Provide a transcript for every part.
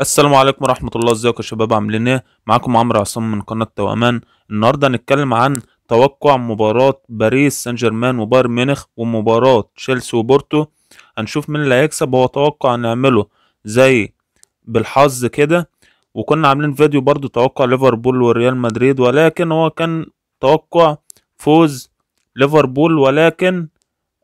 السلام عليكم ورحمة الله ازيكم يا شباب عاملين ايه معاكم عمرو عصام من قناة توامان النهاردة هنتكلم عن توقع مباراة باريس سان جيرمان وبايرن ميونخ ومباراة تشيلسي وبورتو هنشوف مين اللي هيكسب هو توقع هنعمله زي بالحظ كده وكنا عاملين فيديو برضو توقع ليفربول وريال مدريد ولكن هو كان توقع فوز ليفربول ولكن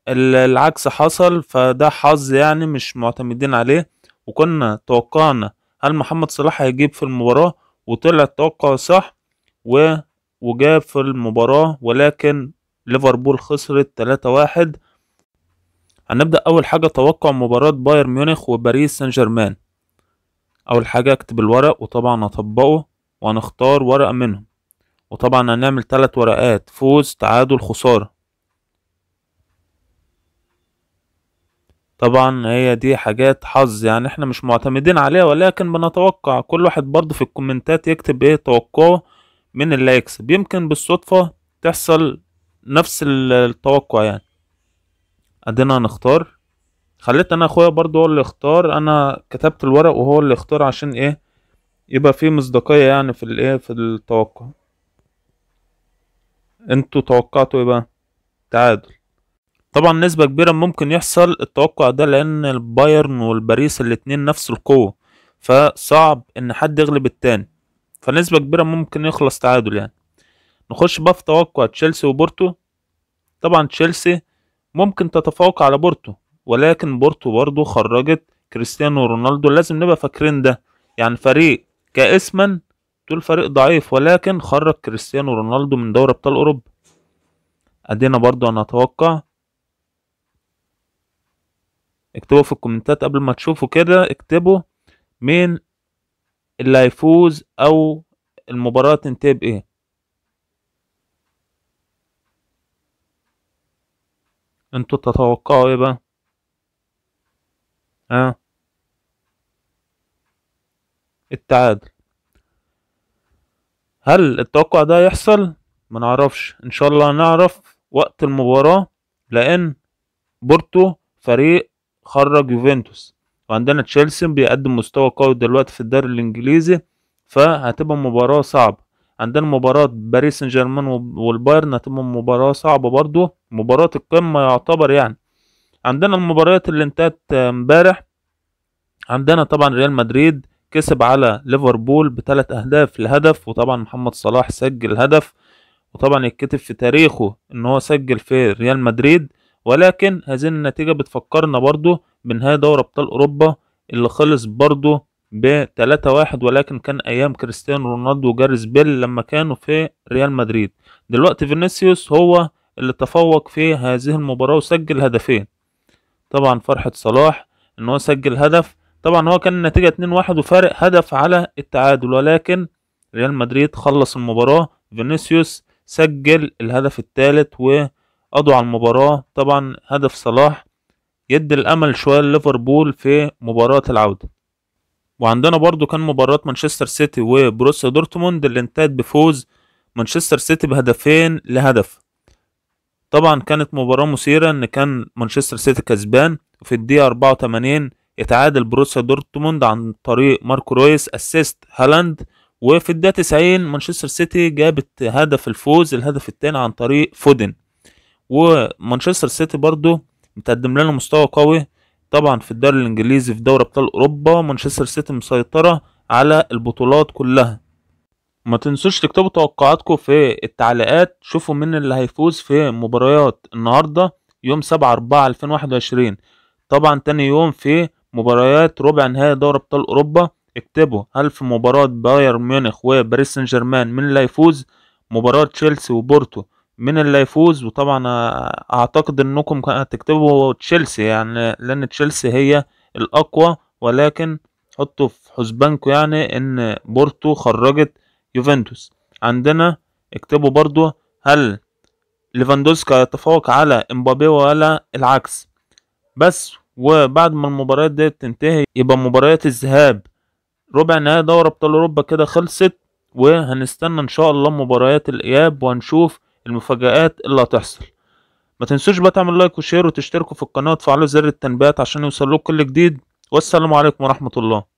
العكس حصل فده حظ يعني مش معتمدين عليه وكنا توقعنا هل محمد صلاح هيجيب في المباراة وطلع التوقع صح و... وجاب في المباراة ولكن ليفربول خسرت 3-1 هنبدأ أول حاجة توقع مباراة بايرن ميونخ وباريس سان جيرمان أول حاجة أكتب الورق وطبعا أطبقه وهنختار ورقة منهم وطبعا هنعمل تلات ورقات فوز تعادل خسارة طبعا هي دي حاجات حظ يعني احنا مش معتمدين عليها ولكن بنتوقع كل واحد برضه في الكومنتات يكتب ايه توقعه من اللي هيكسب يمكن بالصدفة تحصل نفس التوقع يعني ادينا هنختار خليت انا اخويا برضه هو اللي اختار انا كتبت الورق وهو اللي اختار عشان ايه يبقى في مصداقية يعني في الايه في التوقع انتوا توقعتوا ايه بقى تعادل طبعا نسبة كبيرة ممكن يحصل التوقع ده لأن البايرن والباريس الاتنين نفس القوة فصعب إن حد يغلب التاني فنسبة كبيرة ممكن يخلص تعادل يعني نخش بقى في توقع تشيلسي وبورتو طبعا تشيلسي ممكن تتفوق على بورتو ولكن بورتو برضو خرجت كريستيانو رونالدو لازم نبقى فاكرين ده يعني فريق كاسما تقول فريق ضعيف ولكن خرج كريستيانو رونالدو من دوري ابطال اوروبا ادينا برضو انا اتوقع اكتبوا في الكومنتات قبل ما تشوفوا كده اكتبوا مين اللي هيفوز او المباراة تنتهي بايه انتوا تتوقعوا ايه بقى ها التعادل هل التوقع ده يحصل ما نعرفش ان شاء الله هنعرف وقت المباراة لان بورتو فريق خرج يوفنتوس وعندنا تشيلسي بيقدم مستوى قوي دلوقتي في الدوري الانجليزي فهتبقى مباراه صعبه عندنا مباراة باريس سان جيرمان والبايرن هتبقى مباراة صعبة برضو مباراة القمة يعتبر يعني عندنا المباريات اللي انتهت امبارح عندنا طبعا ريال مدريد كسب على ليفربول بثلاث اهداف لهدف وطبعا محمد صلاح سجل هدف وطبعا يتكتب في تاريخه ان هو سجل في ريال مدريد ولكن هذه النتيجة بتفكرنا برضو بنهاية دوري أبطال أوروبا اللي خلص برضو بتلاتة واحد ولكن كان أيام كريستيانو رونالدو وجاريس بيل لما كانوا في ريال مدريد دلوقتي فينيسيوس هو اللي تفوق في هذه المباراة وسجل هدفين طبعا فرحة صلاح إن هو سجل هدف طبعا هو كان النتيجة اتنين واحد وفارق هدف على التعادل ولكن ريال مدريد خلص المباراة فينيسيوس سجل الهدف الثالث و قضوا على المباراة طبعا هدف صلاح يدي الأمل شوية لليفربول في مباراة العودة وعندنا برضو كان مباراة مانشستر سيتي وبروسيا دورتموند اللي انتهت بفوز مانشستر سيتي بهدفين لهدف طبعا كانت مباراة مثيرة ان كان مانشستر سيتي كسبان وفي الدقيقة 84 يتعادل بروسيا دورتموند عن طريق ماركو رويس اسيست هالاند وفي الدقيقة 90 مانشستر سيتي جابت هدف الفوز الهدف الثاني عن طريق فودن ومانشستر سيتي برضو متقدم لنا مستوى قوي طبعا في الدوري الانجليزي في دوري ابطال اوروبا مانشستر سيتي مسيطره على البطولات كلها ما تنسوش تكتبوا توقعاتكم في التعليقات شوفوا مين اللي هيفوز في مباريات النهارده يوم 7 4 2021 طبعا تاني يوم في مباريات ربع نهائي دوري ابطال اوروبا اكتبوا هل في مباراة بايرن ميونخ وباريس سان جيرمان مين اللي هيفوز مباراة تشيلسي وبورتو من اللي هيفوز وطبعا آه، اعتقد انكم هتكتبوا تشيلسي يعني لان تشيلسي هي الاقوى ولكن حطوا في حسبانكم يعني ان بورتو خرجت يوفنتوس عندنا اكتبوا برضو هل ليفاندوسكا يتفوق على امبابي ولا العكس بس وبعد ما المباريات دي تنتهي يبقى مباريات الذهاب ربع نهائي دوري ابطال اوروبا كده خلصت وهنستنى ان شاء الله مباريات الاياب وهنشوف المفاجآت اللي هتحصل ما تنسوش بقى تعمل لايك وشير وتشتركوا في القناة وتفعلوا زر التنبيهات عشان يوصلوك كل جديد والسلام عليكم ورحمة الله